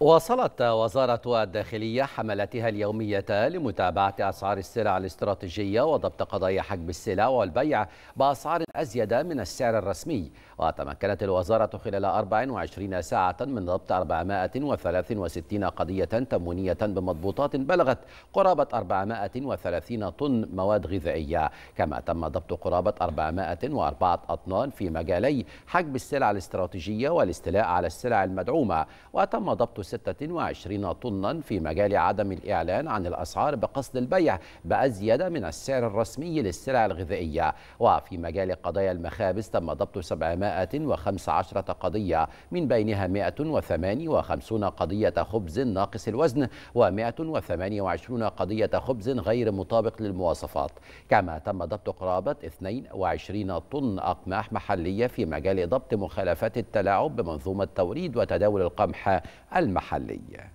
واصلت وزارة الداخلية حملاتها اليومية لمتابعة أسعار السلع الاستراتيجية وضبط قضايا حجب السلع والبيع بأسعار أزيد من السعر الرسمي وتمكنت الوزارة خلال 24 ساعة من ضبط 463 قضية تموينية بمضبوطات بلغت قرابة 430 طن مواد غذائية كما تم ضبط قرابة 404 أطنان في مجالي حجب السلع الاستراتيجية والاستيلاء على السلع المدعومة وتم ضبط 26 طنا في مجال عدم الإعلان عن الأسعار بقصد البيع بأزيد من السعر الرسمي للسلع الغذائية وفي مجال قضايا المخابز تم ضبط 715 قضية من بينها 158 قضية خبز ناقص الوزن و128 قضية خبز غير مطابق للمواصفات كما تم ضبط قرابة 22 طن أقماح محلية في مجال ضبط مخالفات التلاعب بمنظومة توريد وتداول القمح المحلي